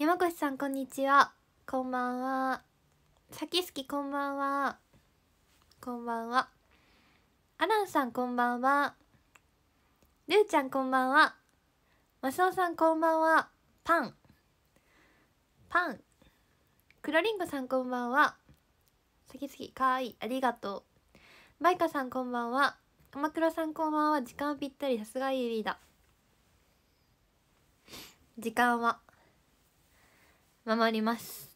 山越さんこんにちはこんばんはさきすきこんばんはこんばんはアランさんこんばんはルーちゃんこんばんはマスオさんこんばんはパンパン黒りんごさんこんばんはさきすきかわいいありがとうバイカさんこんばんは鎌倉さんこんばんは時間ぴったりさすがいいリーダ時間は守ります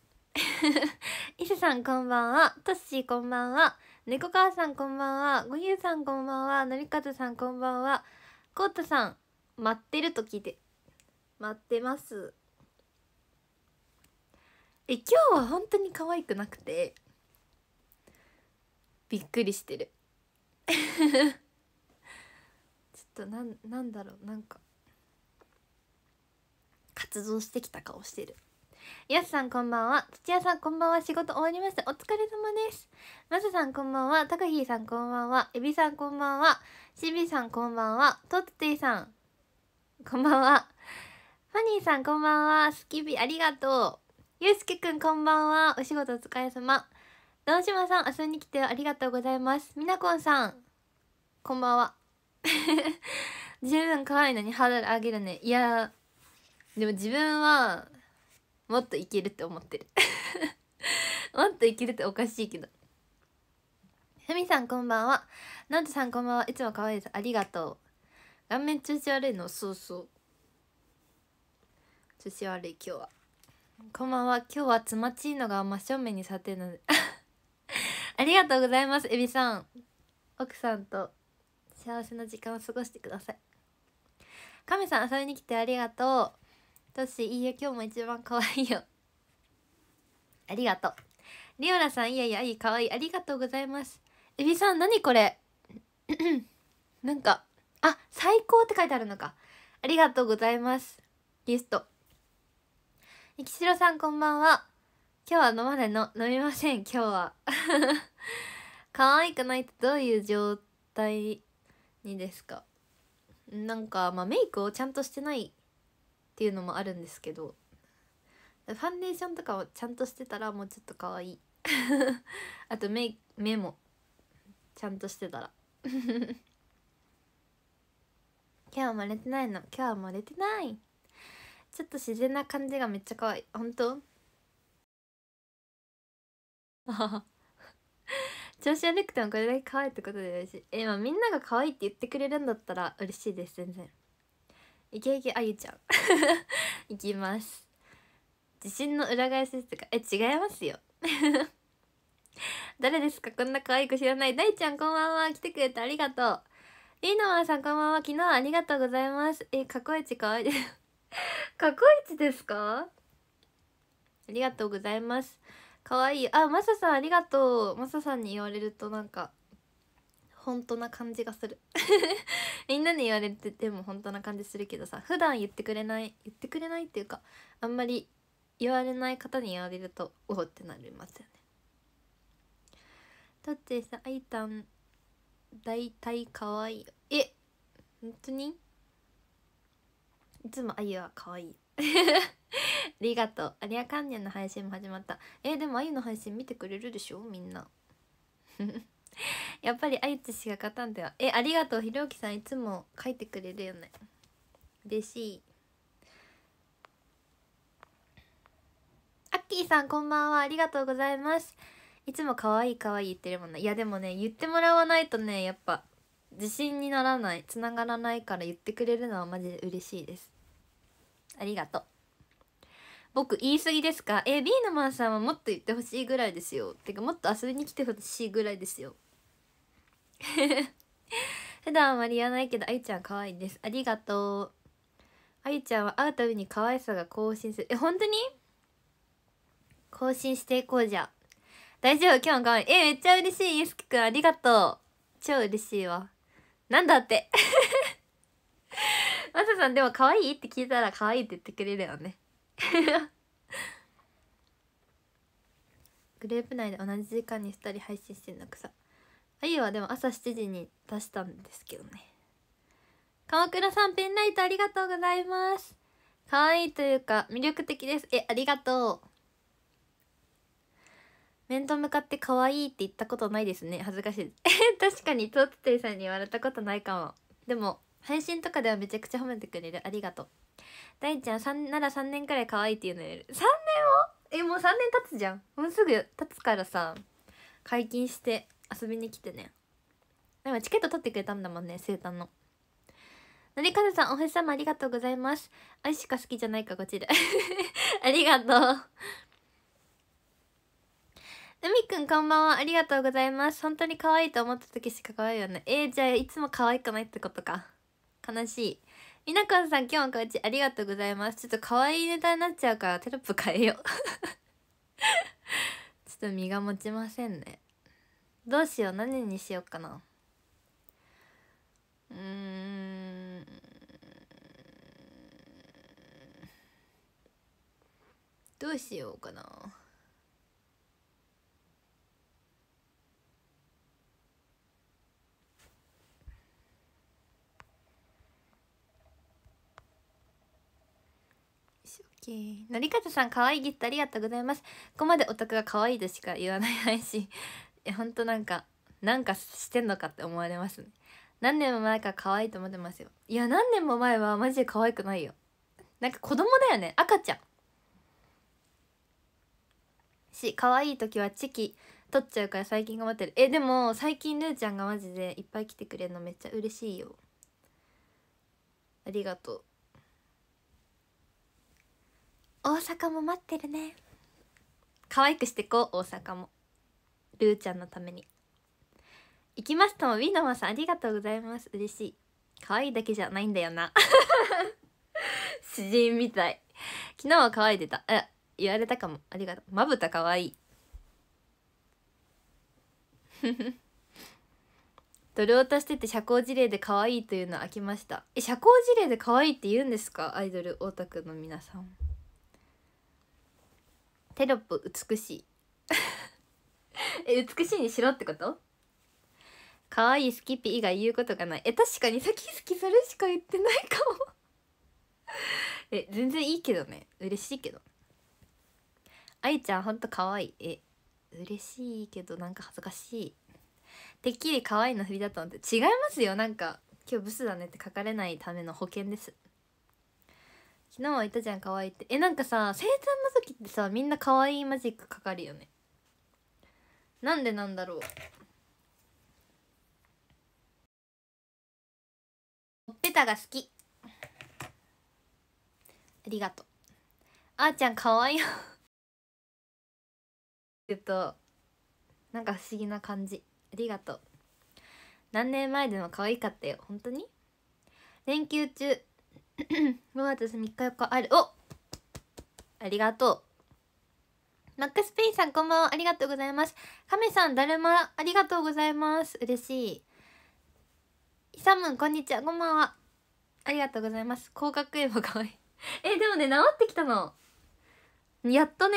伊勢 さんこんばんはトッシーこんばんは猫川さんこんばんはごゆうさんこんばんはのりかずさんこんばんはこうたさん待ってると聞いて待ってますえ今日は本当に可愛くなくてびっくりしてる ちょっとなんなんだろうなんか活動してきた顔してるやすさんこんばんは土屋さんこんばんは仕事終わりましたお疲れ様ですまささんこんばんはたかひーさんこんばんはえびさんこんばんはシビさんこんばんはとっテイさんこんばんはファニーさんこんばんはスきビありがとうゆうすけくんこんばんはお仕事お疲れ様どんしさん遊びに来てありがとうございますみなこんさんこんばんは 十分可愛いのに肌上げるねいやでも自分はもっといけるって思ってる もっといけるっておかしいけどふみさんこんばんはなんとさんこんばんはいつも可愛いですありがとう顔面調子悪いのそうそう調子悪い今日はこんばんは今日はつまちいのが真正面にさてるので ありがとうございますえびさん奥さんと幸せな時間を過ごしてください亀さん遊びに来てありがとうトッシーいいよ今日も一番可愛いよ ありがとうリオラさんいやいやいい可愛いありがとうございますエビさん何これ なんかあ最高って書いてあるのかありがとうございますゲストイキシロさんこんばんは今日は飲まないの飲みません今日は 可愛くないってどういう状態にですかなんかまあメイクをちゃんとしてないっていうのもあるんですけどファンデーションとかをちゃんとしてたらもうちょっと可愛い あと目目もちゃんとしてたら 今日は漏れてないの今日は漏れてないちょっと自然な感じがめっちゃ可愛い本当 調子悪くてもこれだけ可愛いってことで嬉しいえまあみんなが可愛いって言ってくれるんだったら嬉しいです全然いけいけあゆちゃん いきます自信の裏返しですかえ違いますよ 誰ですかこんな可愛く知らない大ちゃんこんばんは来てくれてありがとうリーノマさんこんばんは昨日ありがとうございますえ過去一可愛いです 過去一ですかありがとうございます可愛いあまささんありがとうまささんに言われるとなんか本当な感じがする みんなに言われてても本当な感じするけどさ普段言ってくれない言ってくれないっていうかあんまり言われない方に言われるとおおってなりますよねだってさあいたん大体可愛いえ本当にいつもあゆは可愛い ありがとうありゃかんにんの配信も始まったえでもあゆの配信見てくれるでしょみんな やっぱりあゆちしか勝たんではえありがとうひろゆきさんいつも書いてくれるよね嬉しいアッキーさんこんばんはありがとうございますいつも可愛い可愛い言ってるもんないやでもね言ってもらわないとねやっぱ自信にならないつながらないから言ってくれるのはマジで嬉しいですありがとう僕言い過ぎですかえビーノマンさんはもっと言ってほしいぐらいですよてかもっと遊びに来てほしいぐらいですよ 普段あまり言わないけどあゆちゃん可愛いですありがとうあゆちゃんは会うたびに可愛さが更新するえ本当に更新していこうじゃ大丈夫今日も可愛いえめっちゃ嬉しいゆすきくんありがとう超嬉しいわなんだって マサさんでも可愛いって聞いたら可愛いって言ってくれるよね グループ内で同じ時間に2人配信してんのくさあゆはでも朝7時に出したんですけどね鎌倉さんペンライトありがとうございます可愛いというか魅力的ですえありがとう面と向かって可愛いって言ったことないですね恥ずかしい 確かにトーツテイさんに言われたことないかもでも配信とかではめちゃくちゃ褒めてくれるありがとう大ちゃんさんなら3年くらい可愛いって言うのやる3年もえもう3年経つじゃんもうすぐ経つからさ解禁して遊びに来てねでもチケット取ってくれたんだもんね生誕ののりかずさんお星様ありがとうございます愛しか好きじゃないかこちら ありがとう海くんこんばんはありがとうございます本当に可愛いと思った時しか可愛いよねえー、じゃあいつも可愛くないってことか悲しいみなこさん今日もこっちありがとうございますちょっと可愛いネタになっちゃうからテロップ変えよう ちょっと身が持ちませんねどうしよう何にしようかなうんどうしようかなのりかたさん可愛いギフトありがとうございますここまでおタクが可愛いとしか言わない配信ほんとなんかなんかしてんのかって思われますね何年も前から可愛いと思ってますよいや何年も前はマジで可愛くないよなんか子供だよね赤ちゃんし可愛い時はチキ取っちゃうから最近頑張ってるえでも最近ルーちゃんがマジでいっぱい来てくれるのめっちゃ嬉しいよありがとう大阪も待ってるね可愛くしてこう大阪もルーちゃんのために行きますともウィノマさんありがとうございます嬉しい可愛いだけじゃないんだよな 詩人みたい昨日は可愛いでたえ言われたかもありがとうまぶた可愛い ドルオタしてて社交辞令で可愛いというの飽きましたえ社交辞令で可愛いって言うんですかアイドルオタクの皆さんテロップ美しい え美しいにしろってこと可愛いスキピ以外言うことがないえ確かにさっき好きそれしか言ってないかも え全然いいけどね嬉しいけどあいちゃんほんと可愛いえ嬉しいけどなんか恥ずかしいてっきり可愛いの振りだと思って違いますよなんか今日ブスだねって書かれないための保険です昨日はいたじゃん可愛いってえなんかさ生誕の時ってさみんな可愛いマジックかかるよねなんでなんだろうほっぺたが好きありがとうあーちゃんかわいい えっとなんか不思議な感じありがとう何年前でも可愛かったよ本当に連休中5 月3日4日あるおありがとうマックスペインさんこんばんはありがとうございます亀さんだるまありがとうございます嬉しいイサムこんにちはこんばんはありがとうございます広角絵も可愛い えでもね治ってきたのやっとね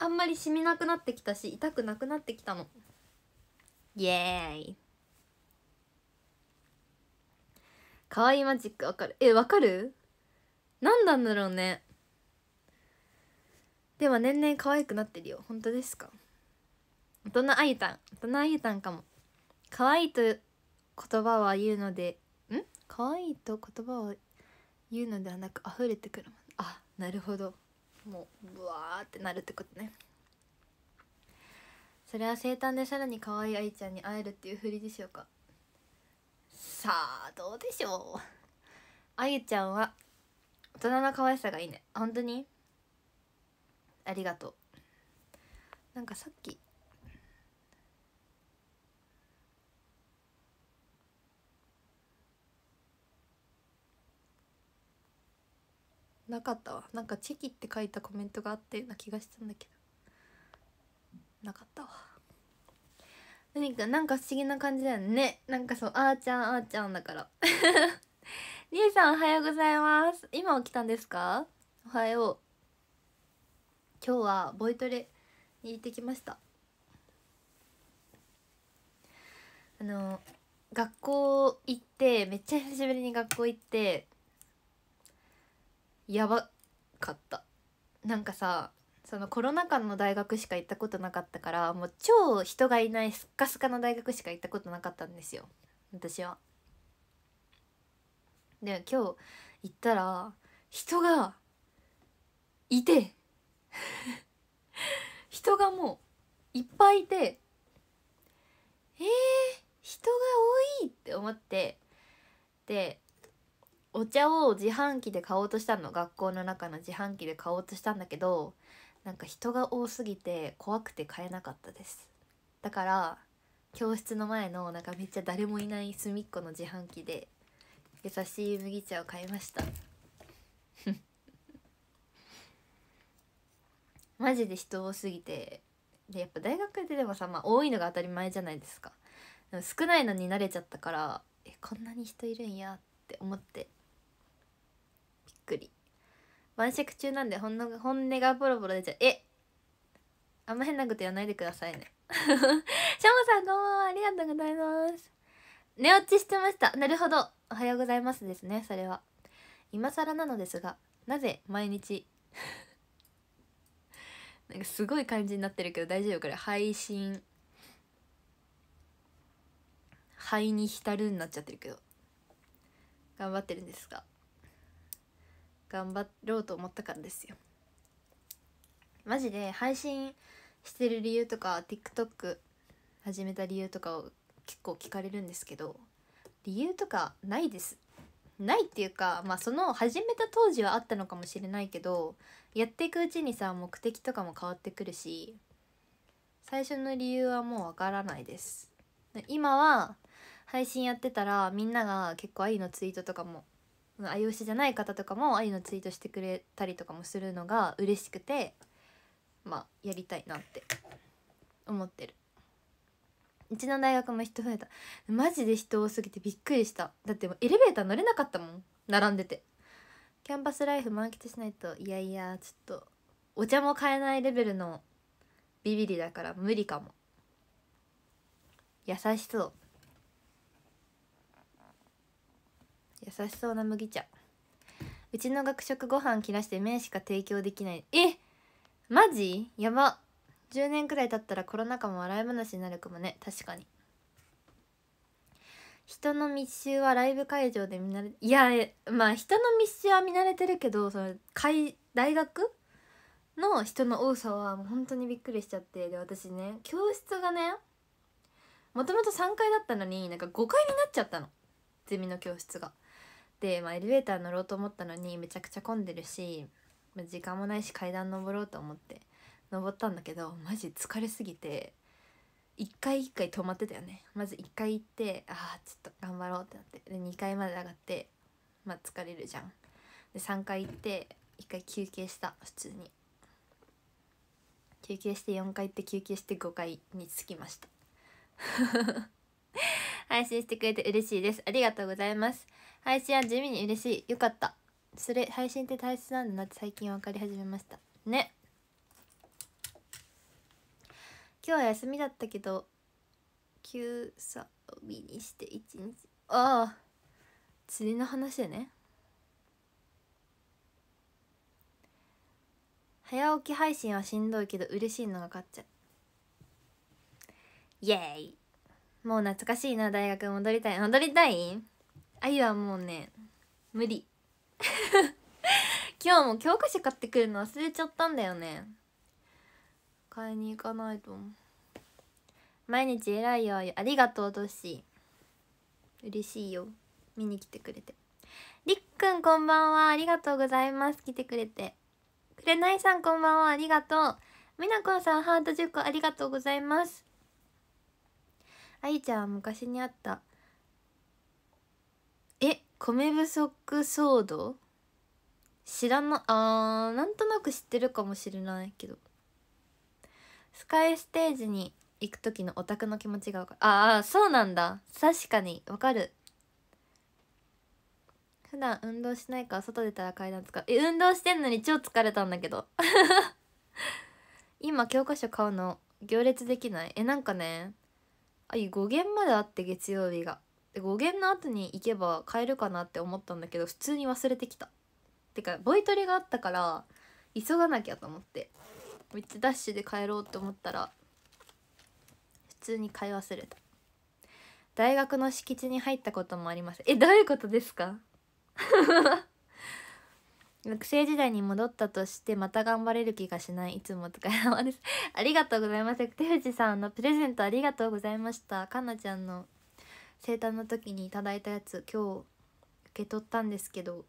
あんまりしみなくなってきたし痛くなくなってきたのイエーイ可愛いマジックわかるえわかる何なんだろうねでも年々可愛くなってるよ本当ですか大人あゆたん大人あゆたんかも可愛いと言葉は言うのでん可愛いと言葉を言うのではなく溢れてくるあなるほどもうブワーってなるってことねそれは生誕でさらに可愛いあゆちゃんに会えるっていうふりでしょうかさあどうでしょうあゆちゃんは大人の可愛さがいいね本当にありがとうなんかさっきなかったわなんか「チェキ」って書いたコメントがあったような気がしたんだけどなかったわ何かなんか不思議な感じだよねなんかそうあーちゃんあーちゃんだからりえ さんおはようございます今起きたんですかおはよう今日はボイトレに行ってきましたあの学校行ってめっちゃ久しぶりに学校行ってやばかったなんかさそのコロナ禍の大学しか行ったことなかったからもう超人がいないスッカスカの大学しか行ったことなかったんですよ私は。で今日行ったら人がいて 人がもういっぱいいてえー、人が多いって思ってでお茶を自販機で買おうとしたの学校の中の自販機で買おうとしたんだけどなんか人が多すぎて怖くて買えなかったですだから教室の前のなんかめっちゃ誰もいない隅っこの自販機で優しい麦茶を買いましたマジで人多すぎてでやっぱ大学ででもさ、まあ、多いのが当たり前じゃないですかでも少ないのに慣れちゃったからえこんなに人いるんやって思ってびっくり晩酌中なんでほんの本音がボロボロ出ちゃうえあんま変なこと言わないでくださいねしょもさんどうもありがとうございます寝落ちしてましたなるほどおはようございますですねそれは今更なのですがなぜ毎日なんかすごい感じになってるけど大丈夫これ配信肺に浸るになっちゃってるけど頑張ってるんですが頑張ろうと思ったからですよマジで配信してる理由とか TikTok 始めた理由とかを結構聞かれるんですけど理由とかないですないっていうか、まあ、その始めた当時はあったのかもしれないけどやっていくうちにさ目的とかも変わってくるし最初の理由はもうわからないです今は配信やってたらみんなが結構愛のツイートとかも愛 o しじゃない方とかも愛のツイートしてくれたりとかもするのが嬉しくてまあやりたいなって思ってる。うちの大学も人増えたマジで人多すぎてびっくりしただってエレベーター乗れなかったもん並んでてキャンパスライフ満喫しないといやいやちょっとお茶も買えないレベルのビビリだから無理かも優しそう優しそうな麦茶うちの学食ご飯切らして麺しか提供できないえマジやば10年くらい経ったらコロナ禍も笑い話になるかもね確かに人の密集はライブ会場で見慣れいやまあ人の密集は見慣れてるけどその会大学の人の多さはもう本当にびっくりしちゃってで私ね教室がねもともと3階だったのになんか5階になっちゃったのゼミの教室が。で、まあ、エレベーター乗ろうと思ったのにめちゃくちゃ混んでるし時間もないし階段登ろうと思って登ったんだけどマジ疲れすぎて一回一回止まってたよねまず一回行ってああちょっと頑張ろうってなってで2回まで上がってまあ疲れるじゃんで三回行って一回休憩した普通に休憩して四回行って休憩して五回に着きました 配信してくれて嬉しいですありがとうございます配信は地味に嬉しいよかったそれ配信って大切なんだなって最近分かり始めましたね今日は休みだったけど休さ日にして一日ああ釣りの話でね早起き配信はしんどいけど嬉しいのが勝っちゃうイエーイもう懐かしいな大学戻りたい戻りたいあゆはもうね無理 今日も教科書買ってくるの忘れちゃったんだよね買いに行かないと毎日偉いよありがとうドッシ嬉しいよ見に来てくれてりっくんこんばんはありがとうございます来てくれてくれないさんこんばんはありがとうみなこさんハート10個ありがとうございますあいちゃんは昔にあったえ米不足騒動知らなあーなんとなく知ってるかもしれないけどスカイステージに行く時のオタクの気持ちが分かるああそうなんだ確かに分かる普段運動しないから外出たら階段使うえ運動してんのに超疲れたんだけど 今教科書買うの行列できないえなんかねあい5限まであって月曜日がで5限の後に行けば買えるかなって思ったんだけど普通に忘れてきたてかボイトレがあったから急がなきゃと思ってめっちゃダッシュで帰ろうと思ったら普通に買い忘れた大学の敷地に入ったこともありますえどういうことですか 学生時代に戻ったとしてまた頑張れる気がしないいつもお疲れ様ですありがとうございます手藤さんのプレゼントありがとうございましたかなちゃんの生誕の時にいただいたやつ今日受け取ったんですけど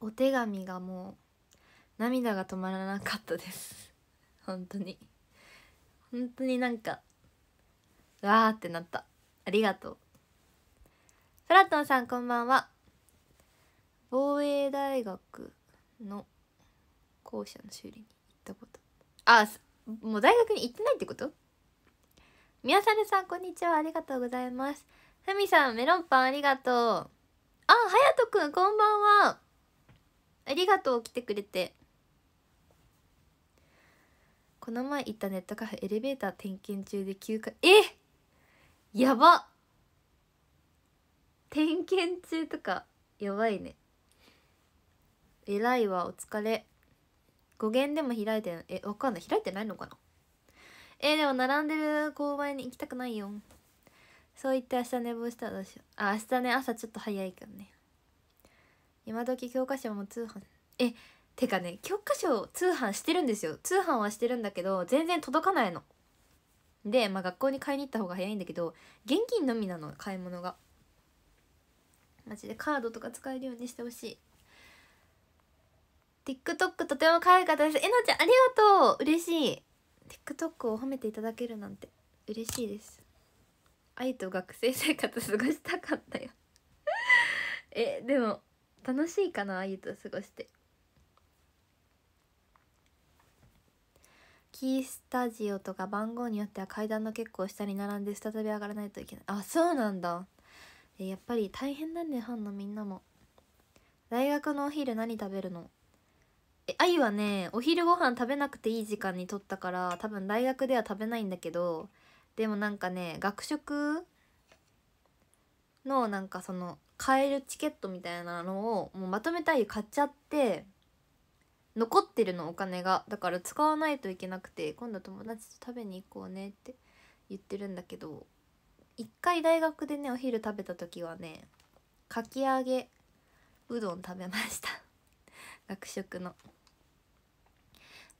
お手紙がもう涙が止まらなかったです本当に本当になんかわーってなったありがとうフラットンさんこんばんは防衛大学の校舎の修理に行ったことあもう大学に行ってないってこと宮猿さんこんにちはありがとうございますふみさんメロンパンありがとうあはやとくんこんばんはありがとう来てくれてこの前行ったネットカフェエレベーター点検中で休暇えやば点検中とかやばいね偉いわお疲れ語源でも開いてえわかんない開いてないのかなえでも並んでる勾配に行きたくないよそう言って明日寝坊したらどうしようあ明日ね朝ちょっと早いからね今時教科書も通販えてかね教科書通販してるんですよ通販はしてるんだけど全然届かないのでまあ学校に買いに行った方が早いんだけど現金のみなの買い物がマジでカードとか使えるようにしてほしい TikTok とても可愛かったですえのちゃんありがとう嬉しい TikTok を褒めていただけるなんて嬉しいです愛と学生生活過ごしたかったよえでも楽しいかな愛と過ごしてキースタジオとか番号によっては階段の結構下に並んで再び上がらないといけないあそうなんだやっぱり大変だねファンのみんなも大学のお昼何食べるのえあゆはねお昼ご飯食べなくていい時間にとったから多分大学では食べないんだけどでもなんかね学食のなんかその買えるチケットみたいなのをもうまとめたい買っちゃって残ってるのお金がだから使わないといけなくて今度友達と食べに行こうねって言ってるんだけど一回大学でねお昼食べた時はねかき揚げうどん食べました 学食の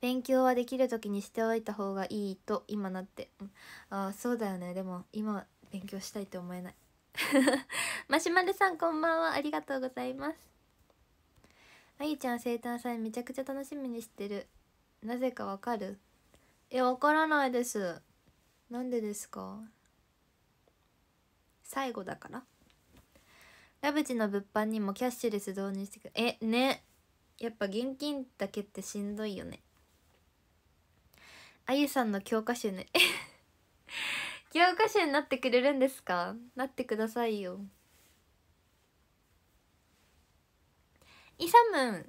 勉強はできる時にしておいた方がいいと今なってああそうだよねでも今勉強したいって思えない マシュマロさんこんばんはありがとうございますあゆちゃん生誕祭めちゃくちゃ楽しみにしてるなぜかわかるえわからないですなんでですか最後だからラブチの物販にもキャッシュレス導入してくえねやっぱ現金だけってしんどいよねあゆさんの教科書ね 教科書になってくれるんですかなってくださいよイサムン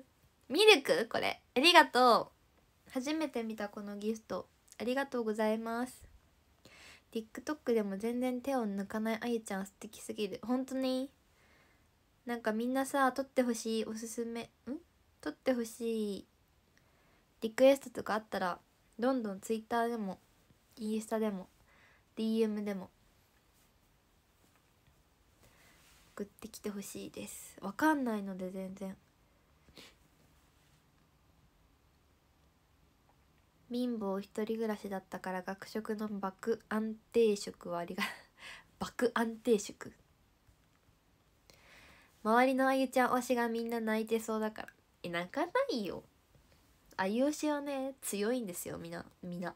ミルクこれありがとう初めて見たこのギフトありがとうございます TikTok でも全然手を抜かないあゆちゃん素敵すぎる本当になんかみんなさ撮ってほしいおすすめん撮ってほしいリクエストとかあったらどんどん Twitter でもインスタでも DM でも送ってきてほしいですわかんないので全然貧乏一人暮らしだったから学食の爆安定食はありが 爆安定食周りのあゆちゃん推しがみんな泣いてそうだからえ泣かないよあゆ推しはね強いんですよみなみな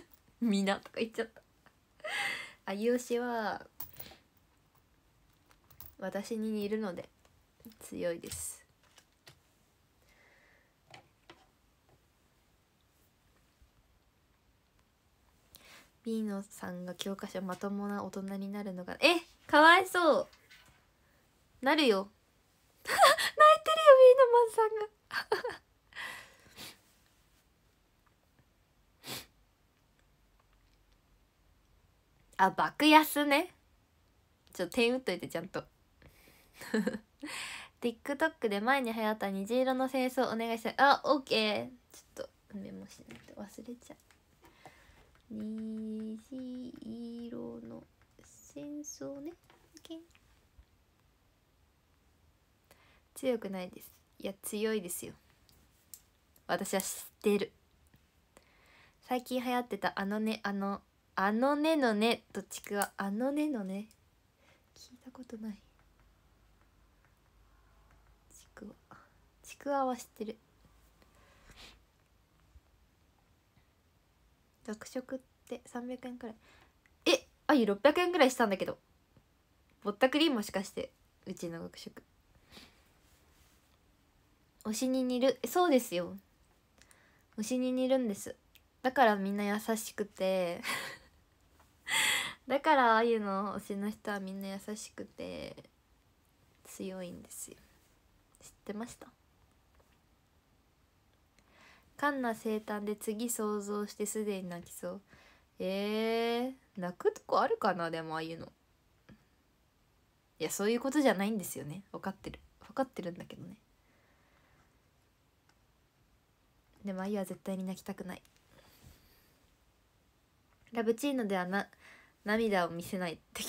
みなとか言っちゃったあゆ推しは私に似るので強いですピーノさんが教科書まともな大人になるのがえかわいそうなるよ 泣いてるよピーノマンさんが あ爆安ねちょっと点打っといてちゃんと TikTok で前に流行った虹色の清掃お願いしたいあオッケーちょっとメモしないと忘れちゃう虹色の戦争ね、強くないですいや強いですよ私は知ってる最近流行ってたあのねあのあのねのねとちくわあのねのね聞いたことないちくわちくわは知ってる学食って300円くらいえあゆ600円くらいしたんだけどぼったくりもしかしてうちの学食推しに似るそうですよ推しに似るんですだからみんな優しくて だからあゆの推しの人はみんな優しくて強いんですよ知ってましたカンナ生誕で次想像してすでに泣きそうえー、泣くとこあるかなでもああいうのいやそういうことじゃないんですよね分かってる分かってるんだけどねでもあゆは絶対に泣きたくないラブチーノではな涙を見せないって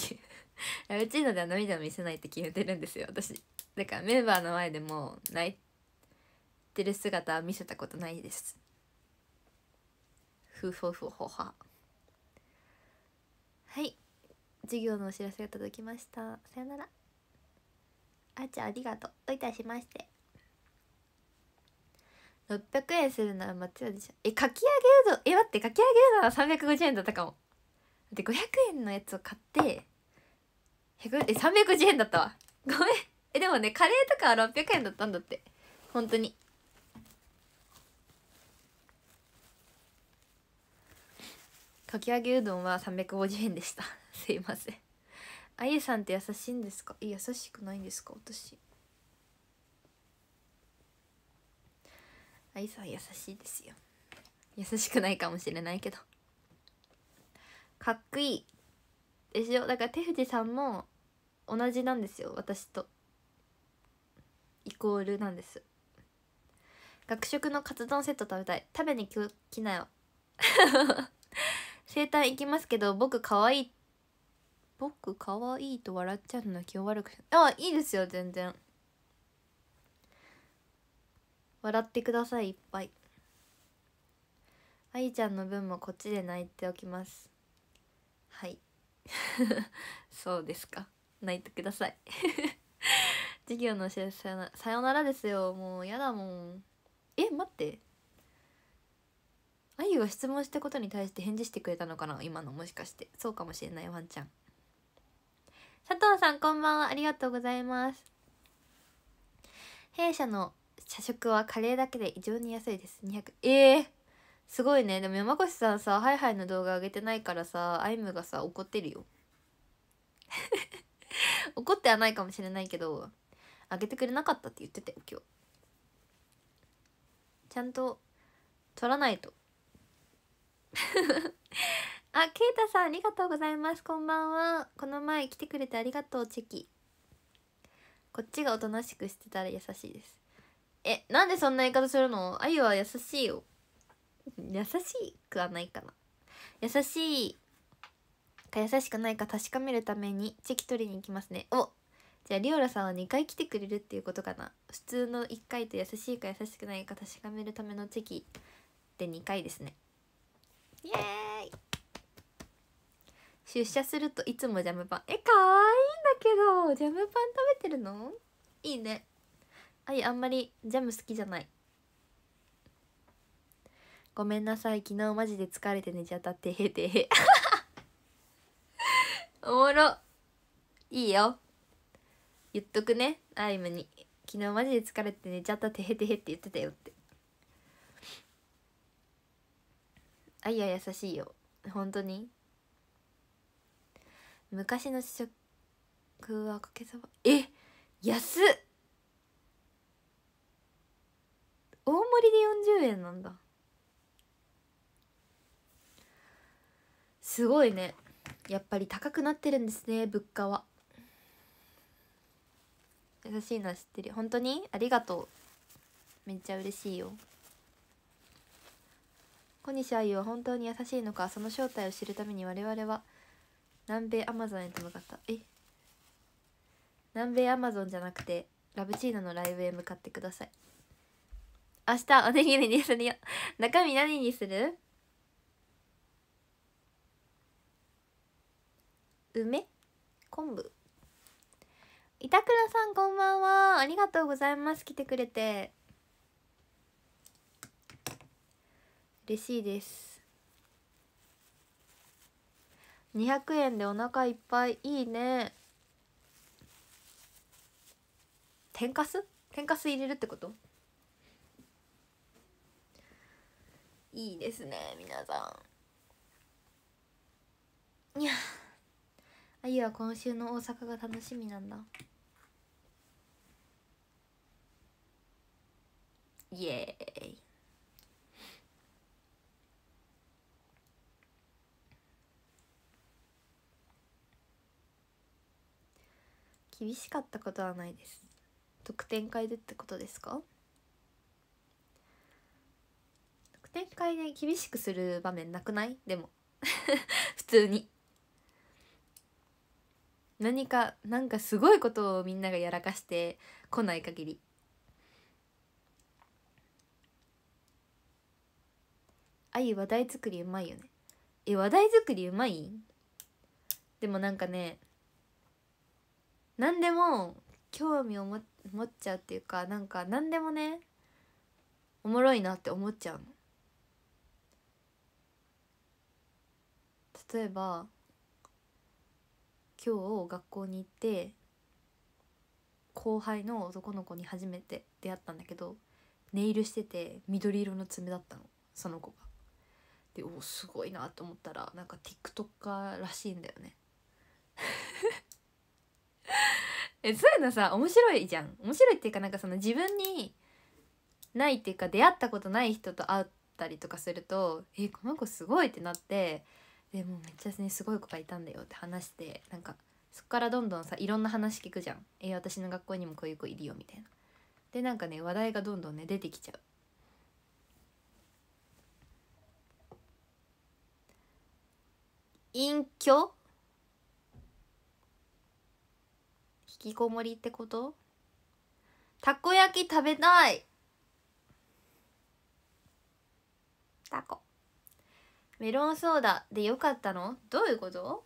ラブチーノでは涙を見せないって決めてるんですよ私だからメンバーの前でも泣いてってる姿は見せたことないですふふふほははい授業のお知らせが届きましたさよならあちゃんありがとうどいたしまして600円するなら違屋でしょえかき揚げうどんえ待ってかき揚げうどんは350円だったかもで500円のやつを買って100え350円だったわごめんえでもねカレーとかは600円だったんだって本当にかき揚げうどんは350円でした すいませんあゆさんって優しいんですか優しくないんですか私あゆさん優しいですよ優しくないかもしれないけどかっこいいでしょだから手藤さんも同じなんですよ私とイコールなんです学食のカツ丼セット食べたい食べに来なよ 整体行きますけど僕可愛い僕可愛いと笑っちゃうの気を悪くあいいですよ全然笑ってくださいいっぱいあゆちゃんの分もこっちで泣いておきますはい そうですか泣いてください 授業のお知らせさよならですよもうやだもんえ待ってあゆは質問したことに対して返事してくれたのかな今のもしかしてそうかもしれないワンちゃん佐藤さんこんばんはありがとうございます弊社の社食はカレーだけで異常に安いです200えー、すごいねでも山越さんさハイハイの動画上げてないからさアイムがさ怒ってるよ 怒ってはないかもしれないけどあげてくれなかったって言ってて、今日ちゃんと取らないと あ、ケイタさんありがとうございます。こんばんは。この前来てくれてありがとう、チェキ。こっちがおとなしくしてたら優しいです。え、なんでそんな言い方するのあゆは優しいよ。優しくはないかな。優しいか優しくないか確かめるためにチェキ取りに行きますね。おじゃあリオラさんは2回来てくれるっていうことかな。普通の1回と優しいか優しくないか確かめるためのチェキで2回ですね。イエーイ出社するといつもジャムパンえ可愛いんだけどジャムパン食べてるのいいねあいあんまりジャム好きじゃないごめんなさい昨日マジで疲れて寝ちゃったってへてへ おもろいいよ言っとくねアイムに昨日マジで疲れて寝ちゃったてへてへって言ってたよってあいや優しいよ本当に昔の試食はかけそばえ安っ大盛りで40円なんだすごいねやっぱり高くなってるんですね物価は優しいのは知ってる本当にありがとうめっちゃ嬉しいよ小西愛は本当に優しいのかその正体を知るために我々は南米アマゾンへと向かったえ南米アマゾンじゃなくてラブチーノのライブへ向かってください明日おにぎりにするよ中身何にする梅昆布板倉さんこんばんはありがとうございます来てくれて嬉しいです200円でお腹いっぱいいいね天かす天かす入れるってこといいですね皆さんにゃあゆは今週の大阪が楽しみなんだイエーイ厳しかったことはないです得点会でってことですか得点会で厳しくする場面なくないでも 普通に何かなんかすごいことをみんながやらかして来ない限りあゆ話題作りうまいよねえ話題作りうまいでもなんかね何でも興味を持っちゃうっていうかなんか何でもねおもろいなって思っちゃうの。例えば今日学校に行って後輩の男の子に初めて出会ったんだけどネイルしてて緑色の爪だったのその子が。でおすごいなと思ったらなんか TikToker らしいんだよね。えそういうのさ面白いじゃん面白いっていうかなんかその自分にないっていうか出会ったことない人と会ったりとかすると「えこの子すごい!」ってなってでもめっちゃ、ね、すごい子がいたんだよって話してなんかそこからどんどんさいろんな話聞くじゃん「え私の学校にもこういう子いるよ」みたいな。でなんかね話題がどんどんね出てきちゃう。隠居きこもりってことたこ焼き食べたいたこメロンソーダでよかったのどういうこと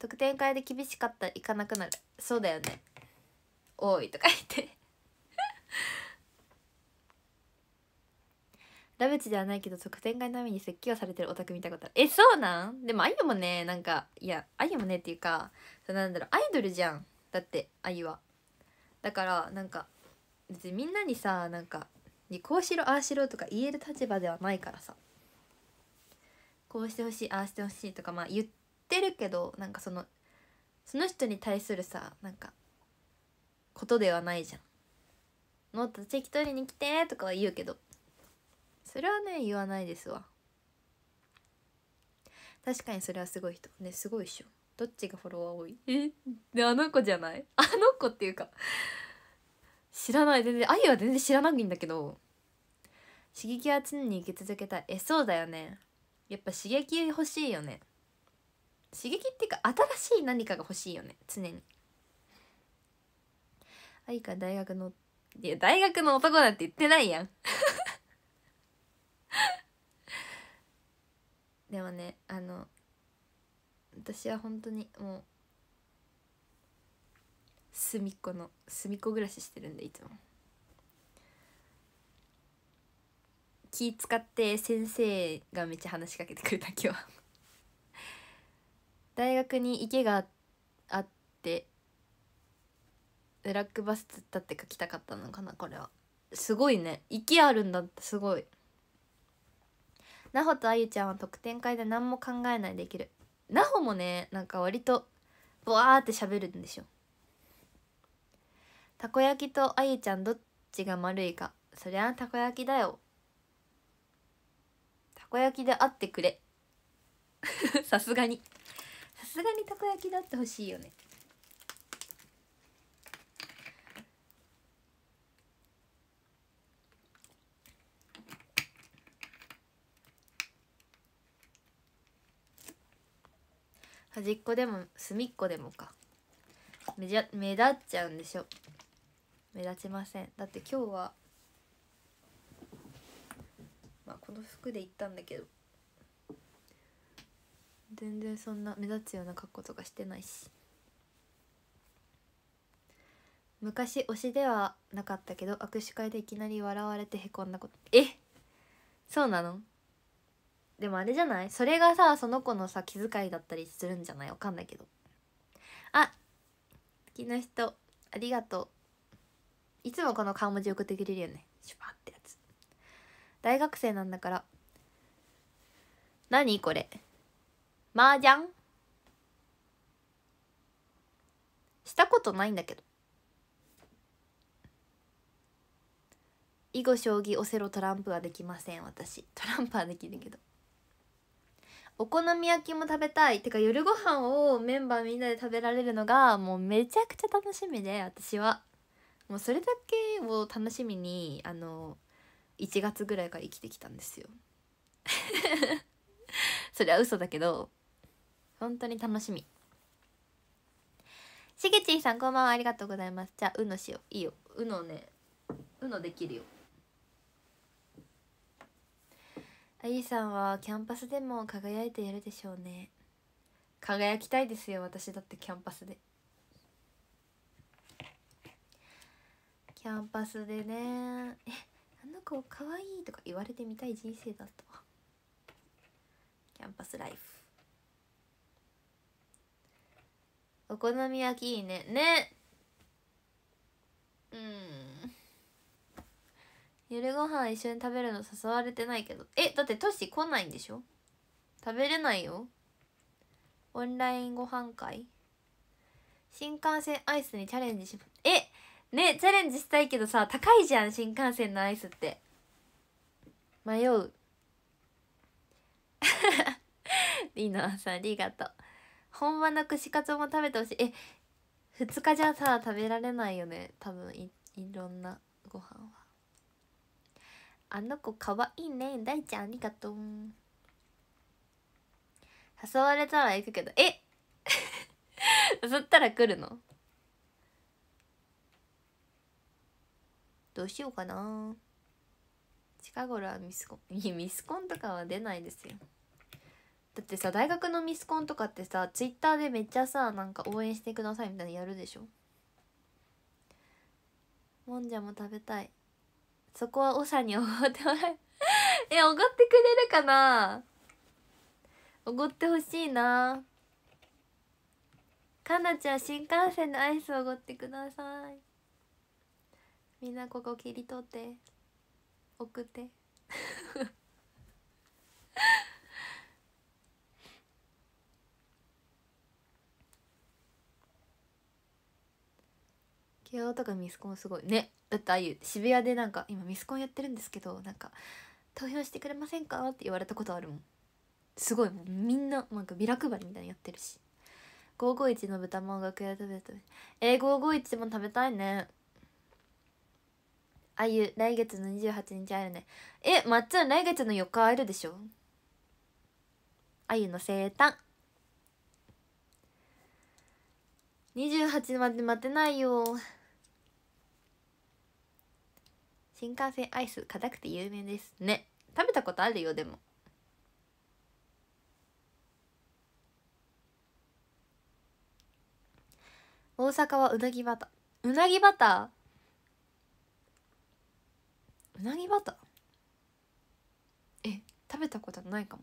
特典会で厳しかったら行かなくなるそうだよね多いとか言ってラブチではないけど特典会のために説教されてるオタク見たことあるえそうなんでもあゆもねなんかいやあゆもねっていうかなんだろうアイドルじゃんだってあゆはだからなんか別にみんなにさなんかこうしろああしろとか言える立場ではないからさこうしてほしいああしてほしいとかまあ言ってるけどなんかそのその人に対するさなんかことではないじゃんもっと適当に来てとかは言うけどそれはね言わないですわ確かにそれはすごい人ねすごいっしょどっちがフォロワー多いえであの子じゃない あの子っていうか知らない全然あゆは全然知らないんだけど刺激は常に受け続けたいえそうだよねやっぱ刺激欲しいよね刺激っていうか新しい何かが欲しいよね常にあゆか大学のいや大学の男なんて言ってないやんでもねあの私は本当にもう隅っこの隅っこ暮らししてるんでいつも気使って先生がめっちゃ話しかけてくれた今日は 大学に池があってブラックバス釣ったって書きたかったのかなこれはすごいね池あるんだってすごいなほとあゆちゃんは特典会で何も考えないでけるなほもねなんか割とボワーって喋るんでしょたこ焼きとあゆちゃんどっちが丸いかそりゃたこ焼きだよたこ焼きであってくれ さすがにさすがにたこ焼きだってほしいよね端っこでも隅っこでもか目じゃ目立っちゃうんでしょ目立ちませんだって今日はまあこの服で行ったんだけど全然そんな目立つような格好とかしてないし昔推しではなかったけど握手会でいきなり笑われてへこんだことえそうなのでもあれじゃないそれがさその子のさ気遣いだったりするんじゃないわかんないけどあ好きな人ありがとういつもこの顔文字送ってくれるよねシュパってやつ大学生なんだから何これ麻雀したことないんだけど囲碁将棋オセロトランプはできません私トランプはできるけどお好み焼きも食べたいてか夜ご飯をメンバーみんなで食べられるのがもうめちゃくちゃ楽しみで私はもうそれだけを楽しみにあの1月ぐらいから生きてきたんですよ それは嘘だけど本当に楽しみしげちーさんこんばんはありがとうございますじゃあうのしよういいようのねうのできるよハリさんはキャンパスでも輝いているでしょうね輝きたいですよ私だってキャンパスでキャンパスでねえあの子かわいいとか言われてみたい人生だっキャンパスライフお好み焼きいいねねうん夜ご飯一緒に食べるの誘われてないけどえだってトシ来ないんでしょ食べれないよオンラインご飯会新幹線アイスにチャレンジしますえねチャレンジしたいけどさ高いじゃん新幹線のアイスって迷う リノさんありがとう本場の串カツも食べてほしいえ2日じゃさ食べられないよね多分いいろんなご飯はあの子かわいいね大ちゃんありがとう誘われたら行くけどえ 誘ったら来るのどうしようかな近頃はミスコン いやミスコンとかは出ないですよだってさ大学のミスコンとかってさツイッターでめっちゃさなんか応援してくださいみたいなのやるでしょもんじゃも食べたいそこは長におごってもらえ おごってくれるかなおごってほしいなかなちゃん新幹線のアイスおごってくださいみんなここ切り取って送って慶応とかミスコンすごいねだってああいう渋谷でなんか今ミスコンやってるんですけどなんか投票してくれませんかって言われたことあるもんすごいもうみんななんかビラ配りみたいにやってるし551の豚まん楽屋で食べたえー、551も食べたいねあゆ来月の28日会えるねえまっちゃん来月の4日会えるでしょあゆの生誕28まで待てないよ新幹線アイス硬くて有名ですね食べたことあるよでも大阪はうなぎバターうなぎバターうなぎバターえ食べたことないかも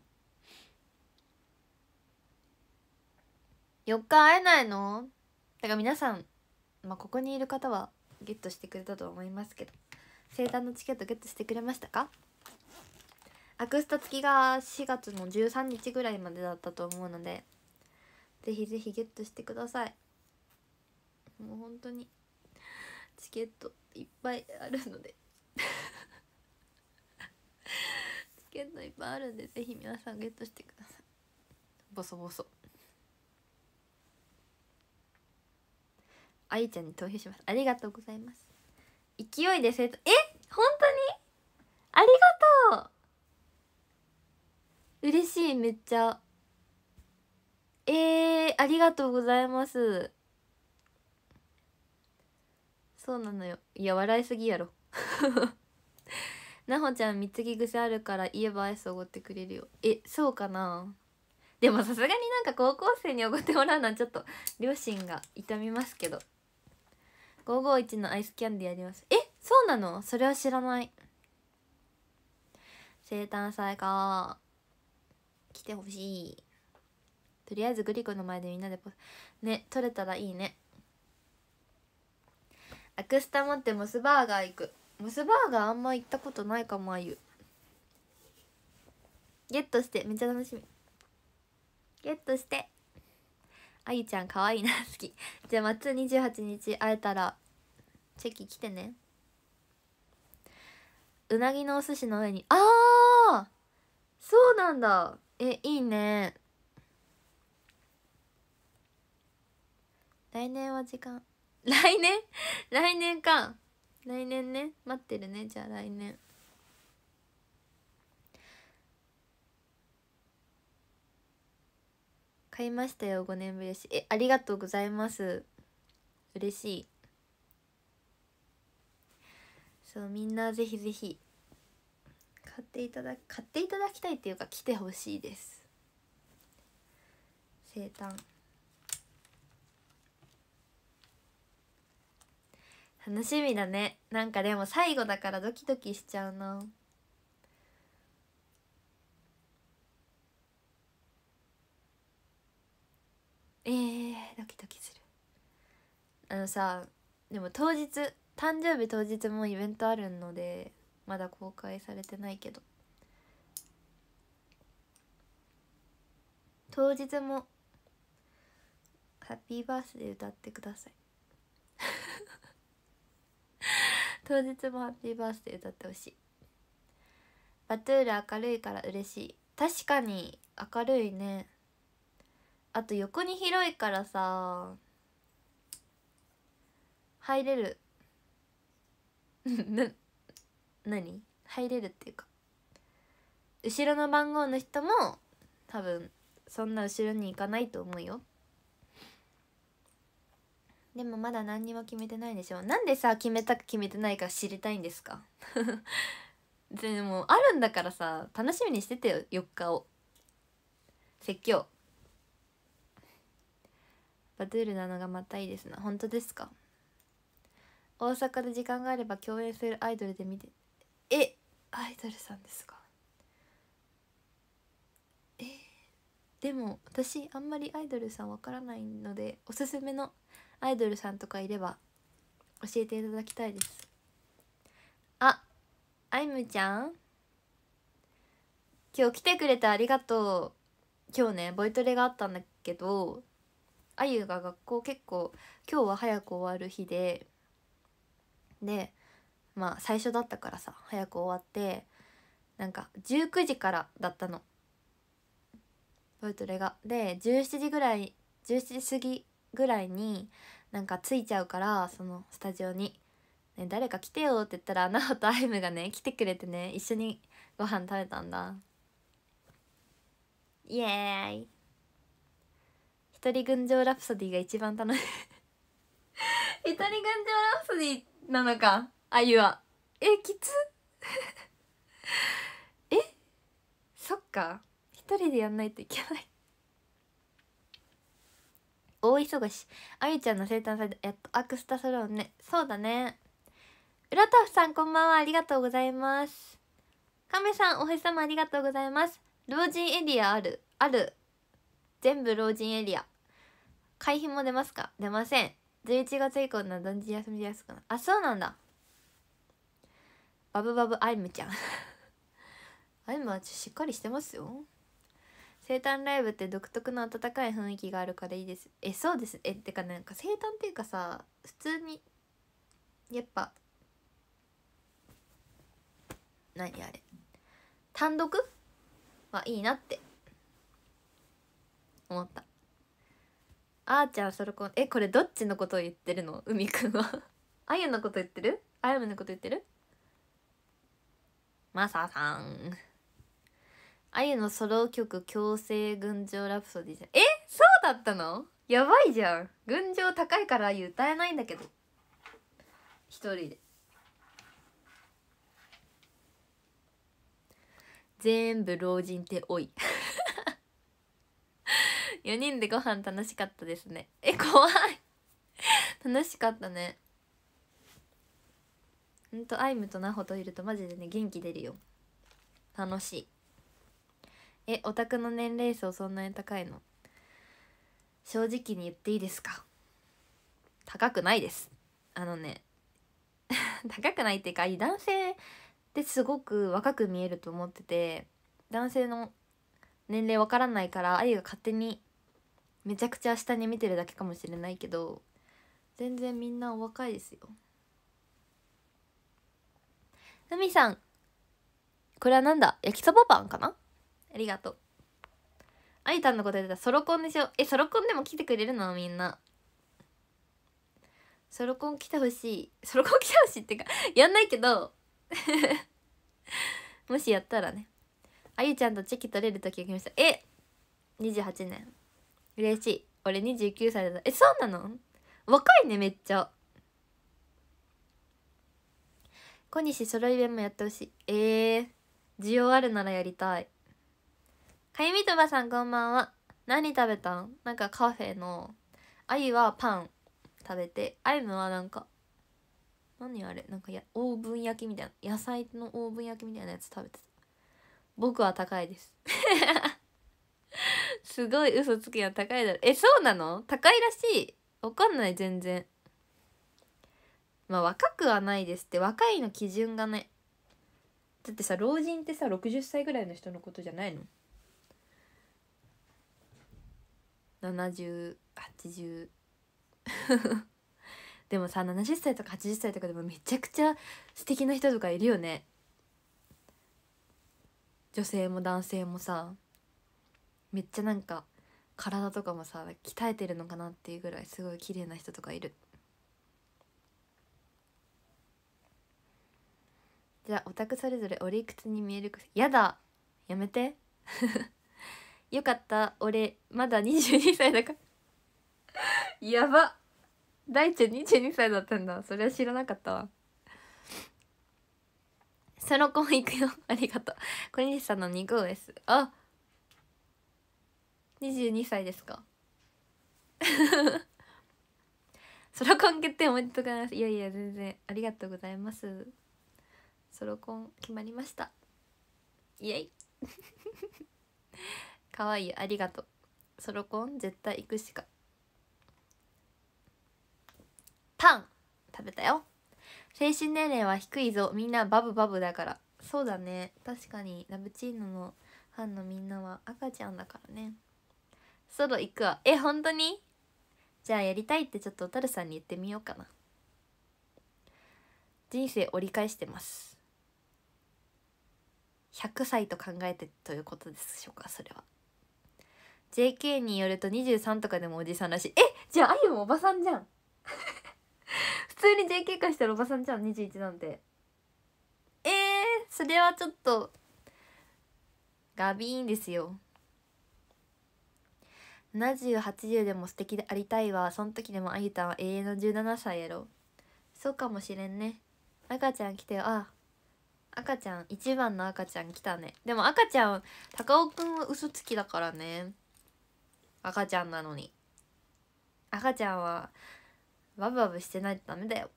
4日会えないのだから皆さん、まあ、ここにいる方はゲットしてくれたと思いますけど生誕のチケットゲットしてくれましたかアクスタ付きが4月の13日ぐらいまでだったと思うのでぜひぜひゲットしてくださいもう本当にチケットいっぱいあるのでチケットいっぱいあるんでぜひ皆さんゲットしてくださいボソボソあいちゃんに投票しますありがとうございます勢いで生徒え本当にありがとう嬉しいめっちゃえー、ありがとうございますそうなのよいや笑いすぎやろ なほちゃん貢ぎ癖あるから言えばアイスおごってくれるよえそうかなでもさすがになんか高校生におごってもらうのはちょっと両親が痛みますけど551のアイスキャンディーありますえそうなのそれは知らない生誕祭か来てほしいとりあえずグリコの前でみんなでね取れたらいいねアクスタ持ってモスバーガー行くモスバーガーあんま行ったことないかもあゆゲットしてめっちゃ楽しみゲットしてあゆちゃん可愛いな 好きじゃあ松28日会えたらチェキ来てねうなぎのお寿司の上にああそうなんだえいいね来年は時間来年来年か来年ね待ってるねじゃあ来年買いましたよ5年ぶりしえありがとうございます嬉しいそうみんなぜひぜひ買っていただ買っていただきたいっていうか来てほしいです生誕楽しみだねなんかでも最後だからドキドキしちゃうなえー、ドキドキするあのさでも当日誕生日当日もイベントあるのでまだ公開されてないけど当日も「ハッピーバースデー」歌ってください 当日も「ハッピーバースデー」歌ってほしいバトゥール明るいから嬉しい確かに明るいねあと横に広いからさ入れる な何入れるっていうか後ろの番号の人も多分そんな後ろに行かないと思うよでもまだ何にも決めてないでしょなんでさ決めたか決めてないか知りたいんですか でもあるんだからさ楽しみにしててよ4日を説教バドゥールなのがまたいいですな本当ですか大阪で時間があれば共演するアイドルで見てえアイドルさんですかえでも私あんまりアイドルさんわからないのでおすすめのアイドルさんとかいれば教えていただきたいですあアイムちゃん今日来てくれてありがとう今日ねボイトレがあったんだけどあゆが学校結構今日は早く終わる日ででまあ最初だったからさ早く終わってなんか19時からだったのイトレが。で17時ぐらい17時過ぎぐらいになんか着いちゃうからそのスタジオに。ね、誰か来てよって言ったら奈緒とアイムがね来てくれてね一緒にご飯食べたんだイエーイ一人群青ラプソディが一番楽しい 一人群青ラプソディなのかあゆはえきつ えそっか一人でやんないといけない大忙しあゆちゃんの生誕祭やっとアクスタソロンねそうだねらタフさんこんばんはありがとうございますメさんお星様ありがとうございます老人エリアあるある全部老人エリア会費も出ますか出ません11月以降なら断じ休みですくなあそうなんだバブバブアイムちゃん アイムはしっかりしてますよ生誕ライブって独特の温かい雰囲気があるからいいですえそうですえってかなんか生誕っていうかさ普通にやっぱ何あれ単独はいいなって思ったあーちゃん、そろこん。え、これどっちのことを言ってるの海くんはあゆのこと言ってるあゆむのこと言ってるマサさん。あゆのソロ曲強制群青ラプソディじゃん。えそうだったのやばいじゃん。群青高いからあゆ歌えないんだけど。一人で。全部老人って多い。4人でご飯楽しかったですねえ怖い楽しかったねほんとアイムとナホといるとマジでね元気出るよ楽しいえオタクの年齢層そんなに高いの正直に言っていいですか高くないですあのね 高くないっていうか男性ってすごく若く見えると思ってて男性の年齢わからないからあ愛が勝手にめちゃくちゃ下に見てるだけかもしれないけど全然みんなお若いですよみさんこれはなんだ焼きそばパンかなありがとうあいたんのこと言ってたソロコンでしょえソロコンでも来てくれるのみんなソロコン来てほしいソロコン来てほしいってかやんないけど もしやったらねあゆちゃんとチェキ取れる時が来ましたえ28年嬉しい俺29歳だえそうなの若いねめっちゃ小西ソロイベンもやってほしいえー、需要あるならやりたいかゆみとばさんこんばんは何食べたんなんかカフェのあゆはパン食べてあゆむはなんか何あれなんかやオーブン焼きみたいな野菜のオーブン焼きみたいなやつ食べてた僕は高いですすごい嘘つきは高いだろえそうなの高いらしいわかんない全然まあ若くはないですって若いの基準がねだってさ老人ってさ60歳ぐらいの人のことじゃないの ?7080 でもさ70歳とか80歳とかでもめちゃくちゃ素敵な人とかいるよね女性も男性もさめっちゃなんか体とかもさ鍛えてるのかなっていうぐらいすごい綺麗な人とかいるじゃあオタクそれぞれ俺いくつに見えるかやだやめて よかった俺まだ22歳だから やば大ちゃん22歳だったんだそれは知らなかったわその子も行くよ ありがとう小西さんの2号ですあっ22歳ですか ソロコン決定おめでとうございますいやいや全然ありがとうございますソロコン決まりましたイエイかわ いいありがとうソロコン絶対行くしかパン食べたよ精神年齢は低いぞみんなバブバブだからそうだね確かにラブチーノのファンのみんなは赤ちゃんだからねそろ行くわえ本当にじゃあやりたいってちょっとおたるさんに言ってみようかな人生折り返してます100歳と考えてということでしょうかそれは JK によると23とかでもおじさんらしいえじゃああゆもおばさんじゃん 普通に JK 化したらおばさんじゃん21なんてえー、それはちょっとガビーンですよ7080でも素敵でありたいわそん時でもあゆたんは永遠の17歳やろそうかもしれんね赤ちゃん来てよあ赤ちゃん1番の赤ちゃん来たねでも赤ちゃん高尾くんは嘘つきだからね赤ちゃんなのに赤ちゃんはバブバブしてないとダメだよ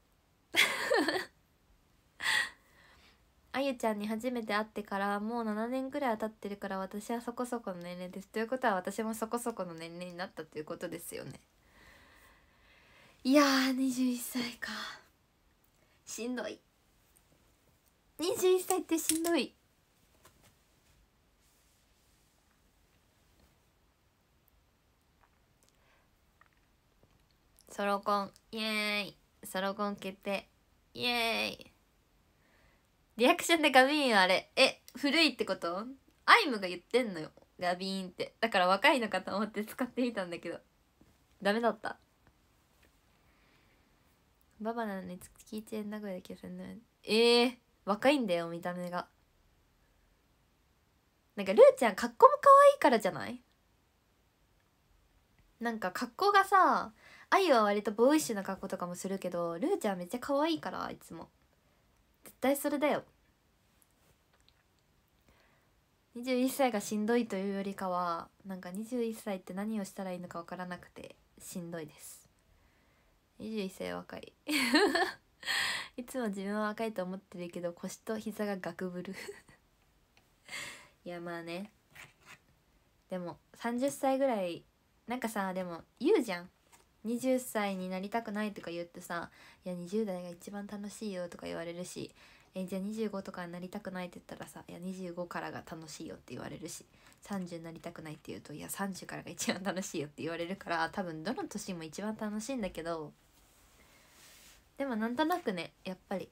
あゆちゃんに初めて会ってからもう7年くらい経ってるから私はそこそこの年齢ですということは私もそこそこの年齢になったということですよねいやー21歳かしんどい21歳ってしんどいソロコンイエーイソロコン決定イエーイリアクションでガビーンあれえ古いってことアイムが言ってんのよガビーンってだから若いのかと思って使ってみたんだけどダメだったババなのに聞いて名古屋で決戦のええー、若いんだよ見た目がなんかルーちゃん格好も可愛いからじゃないなんか格好がさあゆは割とボーイッシュな格好とかもするけどルーちゃんめっちゃ可愛いからいつも絶対それだよ21歳がしんどいというよりかはなんか21歳って何をしたらいいのか分からなくてしんどいです21歳若い いつも自分は若いと思ってるけど腰と膝がガクブル いやまあねでも30歳ぐらいなんかさでも言うじゃん20歳になりたくないとか言ってさ「いや20代が一番楽しいよ」とか言われるし「えじゃあ25とかになりたくない」って言ったらさ「いや25からが楽しいよ」って言われるし30になりたくないって言うと「いや30からが一番楽しいよ」って言われるから多分どの年も一番楽しいんだけどでもなんとなくねやっぱり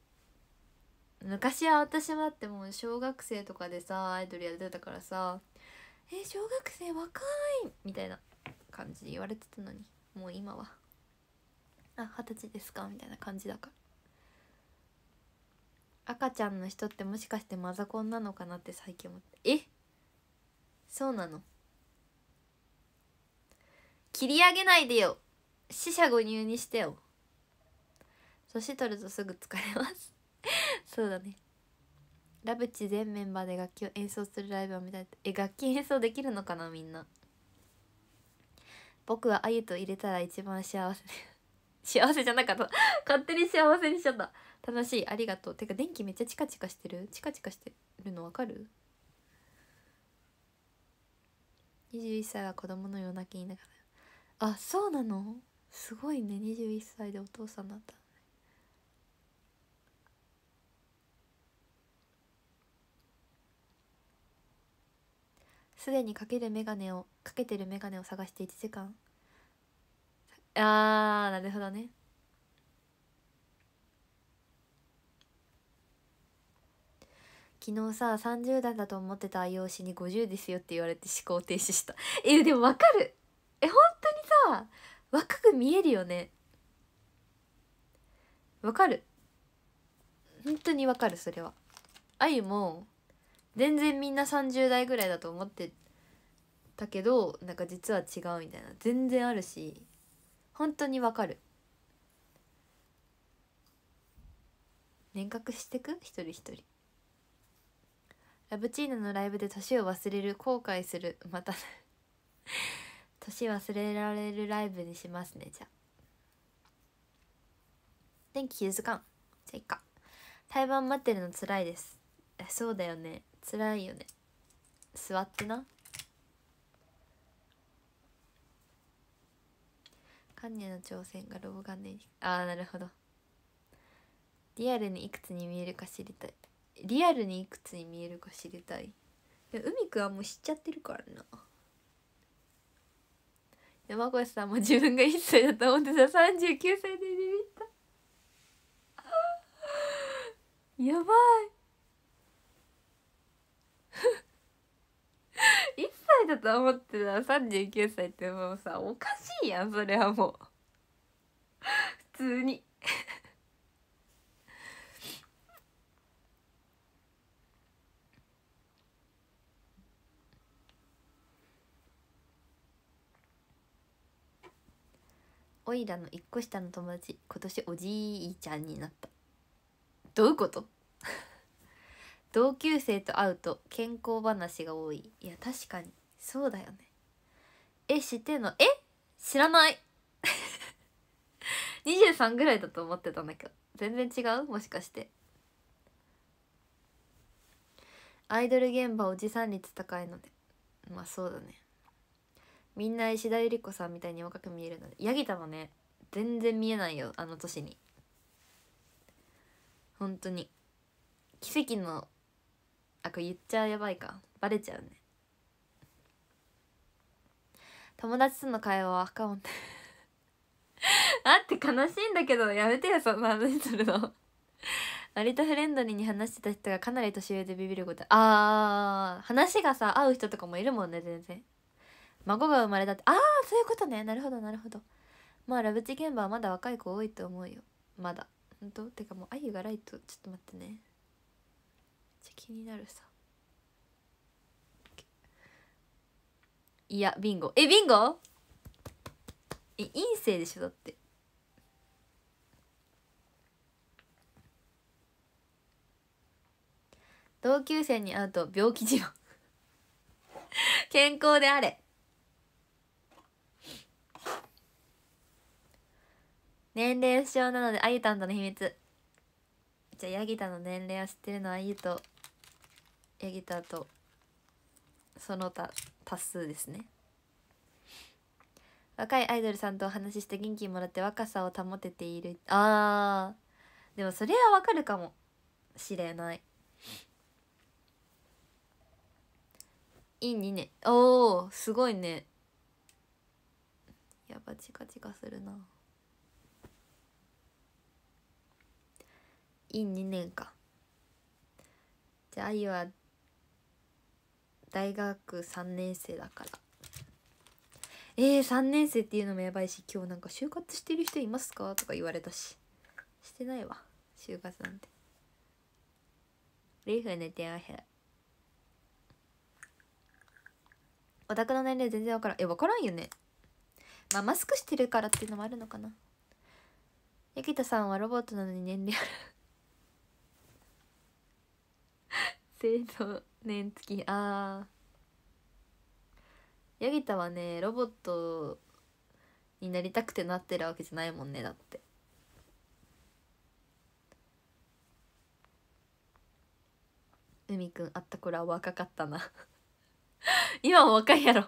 昔は私はってもう小学生とかでさアイドルやってたからさ「え小学生若い!」みたいな感じで言われてたのに。もう今はあ二十歳ですかみたいな感じだから赤ちゃんの人ってもしかしてマザコンなのかなって最近思ってえそうなの切り上げないでよ死者誤入にしてよ年取るとすぐ疲れます そうだねラブチ全メンバーで楽器を演奏するライブを見たいえ楽器演奏できるのかなみんな僕はあゆと入れたら一番幸せ 幸せじゃなかった勝手に幸せにしちゃった楽しいありがとうてか電気めっちゃチカチカしてるチカチカしてるのわかる ?21 歳は子供の夜泣きにながらあそうなのすごいね21歳でお父さんだったすでにかける眼鏡をかけてる眼鏡を探して1時間あーなるほどね昨日さ30代だと思ってた愛用紙に50ですよって言われて思考停止したえでもわかるえ本当にさ若く見えるよねわかる本当にわかるそれはあゆも全然みんな30代ぐらいだと思ってだけどなんか実は違うみたいな全然あるし本当にわかる年賀してく一人一人ラブチーナのライブで年を忘れる後悔するまた 年忘れられるライブにしますねじゃあ天気気づかんじゃあいっか台湾待ってるのつらいですそうだよねつらいよね座ってなカンニの挑戦がロボ元ああなるほどリアルにいくつに見えるか知りたいリアルにいくつに見えるか知りたい海くんはもう知っちゃってるからな山越さんも自分が1歳だと思ってさ39歳でビビったやばい歳だと思ってた39歳ってもうさおかしいやんそれはもう普通においらの一個下の友達今年おじいちゃんになったどういうこと 同級生と会うと健康話が多いいや確かにそうだよねえ知ってんのえ知らない23 ぐらいだと思ってたんだけど全然違うもしかしてアイドル現場おじさん率高いのでまあそうだねみんな石田ゆり子さんみたいに若く見えるのでヤギタもね全然見えないよあの年に本当に奇跡のあこれ言っちゃやばいかバレちゃうね友達との会話はアカウントあって悲しいんだけどやめてよそんな話するの割とフレンドリーに話してた人がかなり年上でビビることあー話がさ合う人とかもいるもんね全然孫が生まれたってああそういうことねなるほどなるほどまあラブチ現場はまだ若い子多いと思うよまだほんとてかもうあゆがライトちょっと待ってねめっちゃ気になるさいやビンゴえビンゴえ陰性でしょだって同級生に会うと病気じろ 健康であれ年齢不詳なのであゆたんとの秘密じゃあヤギタの年齢を知ってるのはあゆとヤギタとその他多数ですね若いアイドルさんとお話しして元気もらって若さを保てているあーでもそれはわかるかもしれないいい2年おおすごいねやばチカチカするな院2年かじゃああゆは大学3年生だからえー、3年生っていうのもやばいし今日なんか就活してる人いますかとか言われたししてないわ就活なんておフ寝てへの年齢全然分からんえ分からんよねまあマスクしてるからっていうのもあるのかなヤキさんはロボットなのに年齢ある正当 年月ああヤギタはねロボットになりたくてなってるわけじゃないもんねだって海くんあった頃は若かったな 今も若いやろ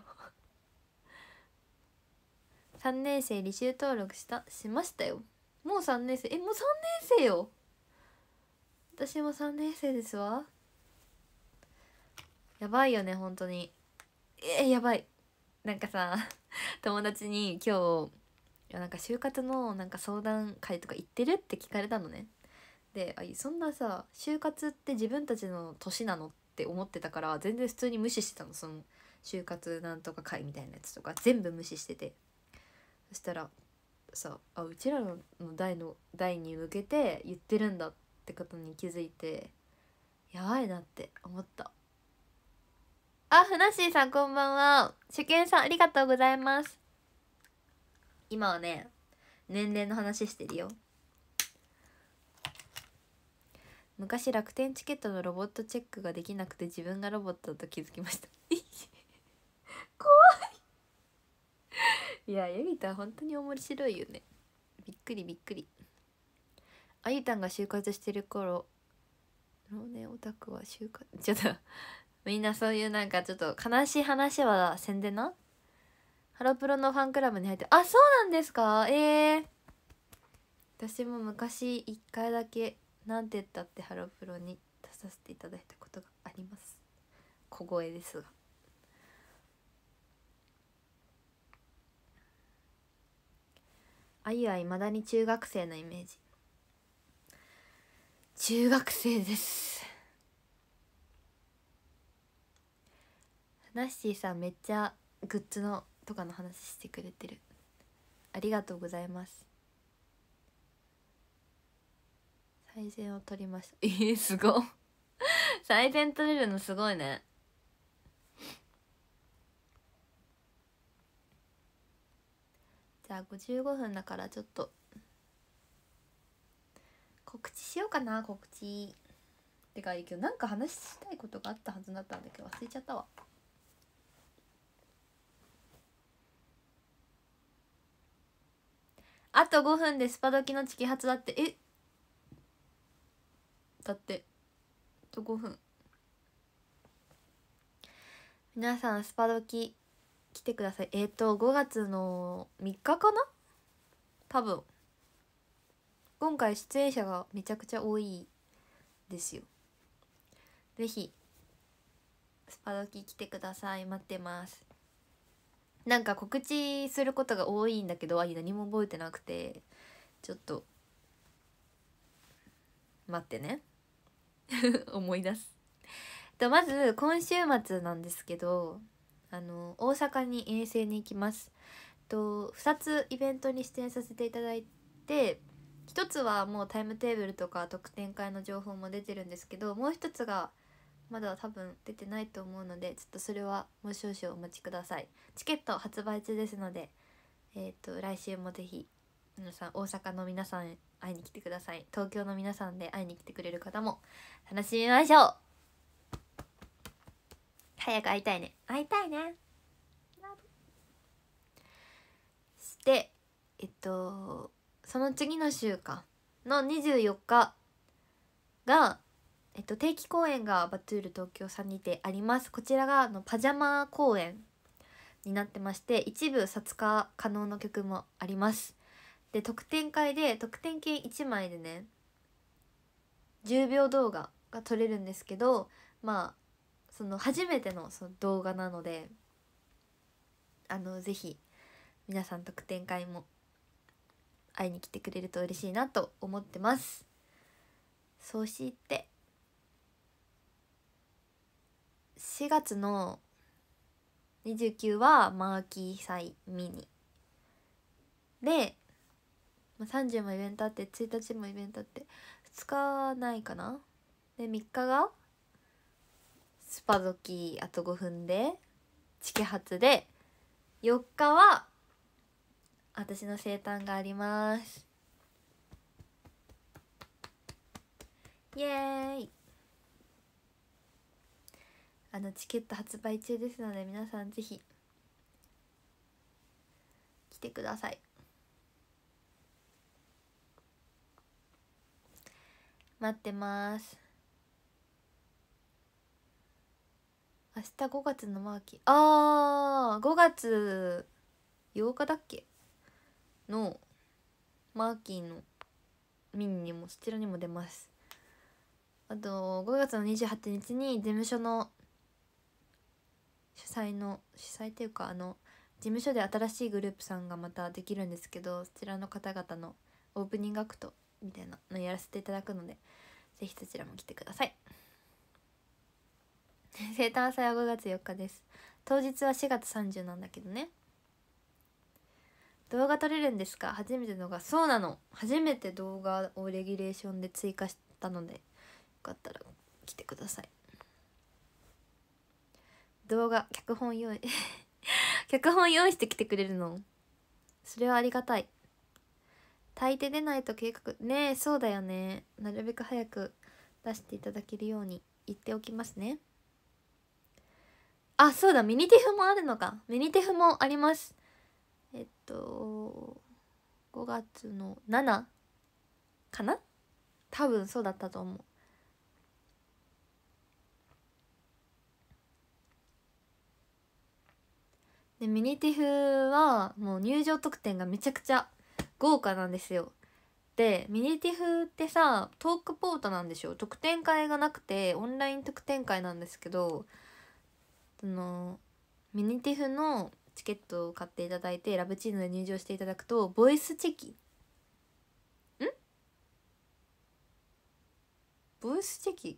3年生履修登録したしましたよもう3年生えもう3年生よ私も3年生ですわやばいよね本当にえー、やばいなんかさ 友達に今日なんか就活のなんか相談会とか行ってるって聞かれたのねであそんなさ就活って自分たちの年なのって思ってたから全然普通に無視してたのその就活なんとか会みたいなやつとか全部無視しててそしたらさあうちらの代の代に向けて言ってるんだってことに気づいてやばいなって思ったあ、ふなっしーさんこんばんは。初見さんありがとうございます。今はね、年齢の話してるよ。昔楽天チケットのロボットチェックができなくて自分がロボットだと気づきました 怖いいやゆみたん本当に面白いよねびっくりびっくりあゆたんが就活してる頃老年オタクは就活ちょっとみんなそういうなんかちょっと悲しい話は宣伝なハロプロのファンクラブに入ってあそうなんですかええー、私も昔一回だけなんて言ったってハロプロに出させていただいたことがあります小声ですがあゆはいまだに中学生のイメージ中学生ですナッシーさんめっちゃグッズのとかの話してくれてるありがとうございます最善を取りました えすご 最善取れるのすごいねじゃあ55分だからちょっと告知しようかな告知てかい日なんか話したいことがあったはずだったんだけど忘れちゃったわあと5分でスパドキのチキ発だってえだってあと5分皆さんスパドキ来てくださいえっ、ー、と5月の3日かな多分今回出演者がめちゃくちゃ多いですよぜひスパドキ来てください待ってますなんか告知することが多いんだけどあ何も覚えてなくてちょっと待ってね 思い出すとまず今週末なんですけどあの大阪に遠征に行きますと2つイベントに出演させていただいて1つはもうタイムテーブルとか特典会の情報も出てるんですけどもう1つがまだ多分出てないと思うのでちょっとそれはもう少々お待ちくださいチケット発売中ですのでえっ、ー、と来週もぜひ皆さん大阪の皆さん会いに来てください東京の皆さんで会いに来てくれる方も楽しみましょう早く会いたいね会いたいねしてえっとその次の週かの24日がえっと、定期公演がバトゥール東京さんにてありますこちらがあのパジャマ公演になってまして一部撮影可能の曲もありますで特典会で特典券1枚でね10秒動画が撮れるんですけどまあその初めてのその動画なのであのぜひ皆さん特典会も会いに来てくれると嬉しいなと思ってます。そうして4月の29はマーキー祭ミニで30もイベントあって1日もイベントあって2日はないかなで3日がスパゾキあと5分でチケ発で4日は私の生誕がありますイエーイあのチケット発売中ですので皆さんぜひ来てください待ってます明日5月のマーキーあー5月8日だっけのマーキーのミニにもそちらにも出ますあと5月の28日に事務所の主催の主催というかあの事務所で新しいグループさんがまたできるんですけどそちらの方々のオープニングアクトみたいなのやらせていただくので是非そちらも来てください 生誕祭は5月4日です当日は4月30なんだけどね動画撮れるんですか初めてのがそうなの初めて動画をレギュレーションで追加したのでよかったら来てください動画脚本用意 脚本用意してきてくれるのそれはありがたい炊いて出ないと計画ねえそうだよねなるべく早く出していただけるように言っておきますねあそうだミニティフもあるのかミニティフもありますえっと5月の7かな多分そうだったと思うでミニティフはもう入場特典がめちゃくちゃ豪華なんですよでミニティフってさトークポートなんでしょ特典会がなくてオンライン特典会なんですけどそのミニティフのチケットを買っていただいてラブチームで入場していただくとボイスチェキんボイスチェキ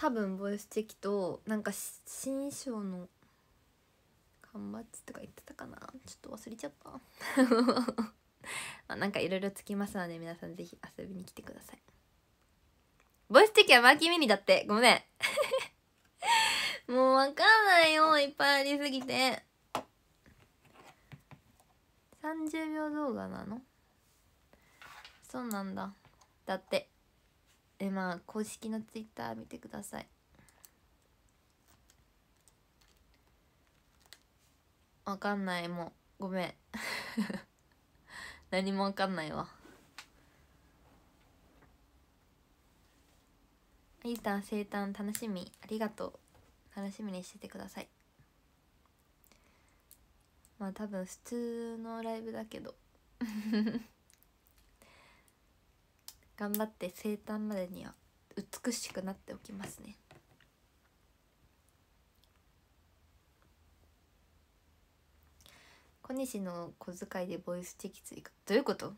多分ボイスチェキとなんか新衣装の缶バッジとか言ってたかなちょっと忘れちゃった あなんかいろいろつきますので皆さんぜひ遊びに来てくださいボイスチェキはマーキーミニだってごめん もうわかんないよいっぱいありすぎて30秒動画なのそうなんだだってえまあ公式のツイッター見てくださいわかんないもうごめん 何もわかんないわゆうたん生誕楽しみありがとう楽しみにしててくださいまあ多分普通のライブだけど頑張って生誕までには美しくなっておきますね小西の小遣いでボイスチェキ追加どういうこと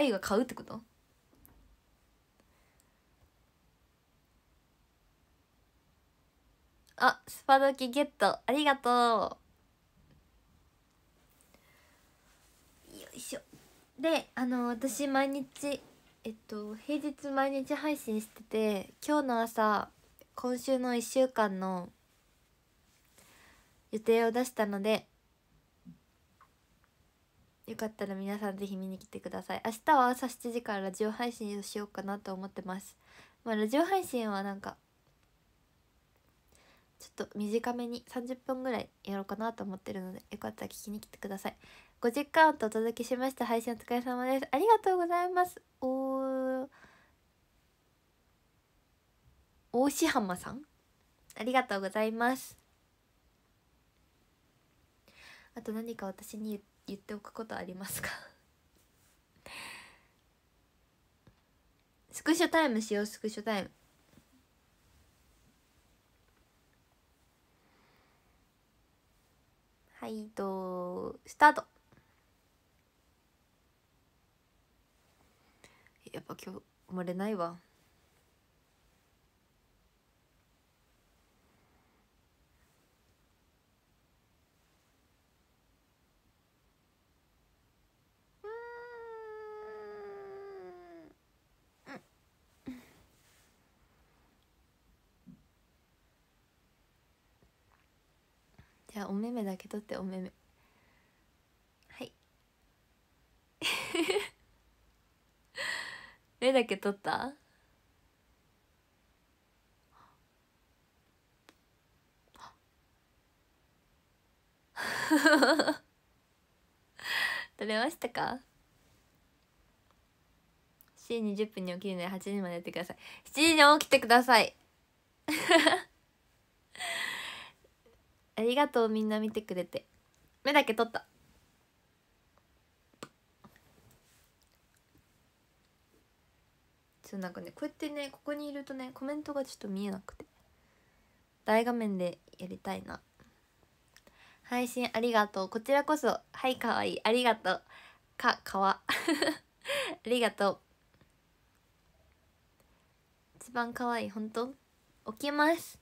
ゆが買うってことあスパドキゲットありがとうよいしょであの私毎日えっと平日毎日配信してて今日の朝今週の1週間の予定を出したのでよかったら皆さん是非見に来てください明日は朝7時からラジオ配信をしようかなと思ってますまあラジオ配信はなんかちょっと短めに30分ぐらいやろうかなと思ってるのでよかったら聞きに来てください50カウお届けしました配信お疲れ様ですありがとうございますお大志浜さんありがとうございますあと何か私に言っておくことありますか スクショタイムしようスクショタイムはいとスタートやっぱ今日生まれないわじゃあお目目だけ取ってお目目。目だけ取った 取れましたか時2 0分に起きるので8時までやってください7時に起きてください ありがとうみんな見てくれて目だけ取ったちょっとなんかねこうやってねここにいるとねコメントがちょっと見えなくて大画面でやりたいな配信ありがとうこちらこそはいかわいいありがとうかかわ ありがとう一番かわいい本当起きます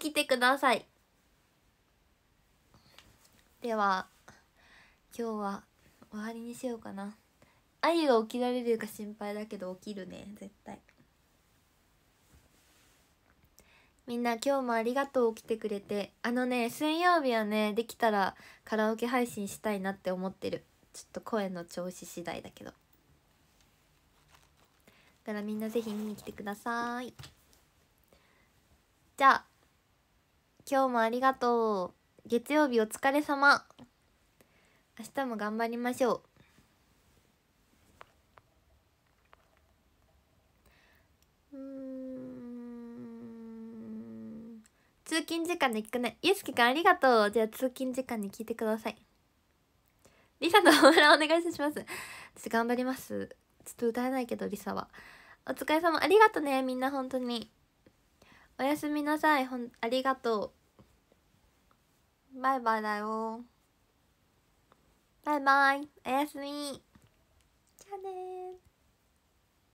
起きてくださいでは今日は終わりにしようかなあゆが起きられるか心配だけど起きるね絶対みんな今日もありがとう来てくれてあのね水曜日はねできたらカラオケ配信したいなって思ってるちょっと声の調子次第だけどだからみんなぜひ見に来てくださいじゃあ今日もありがとう月曜日お疲れ様明日も頑張りましょう通勤時間で聞くねゆうすけくんありがとうじゃあ通勤時間に聞いてくださいりさのホーラお願いします私頑張りますちょっと歌えないけどりさはお疲れ様ありがとうねみんな本当におやすみなさいほんありがとうバイバイだよバイバイおやすみじゃあね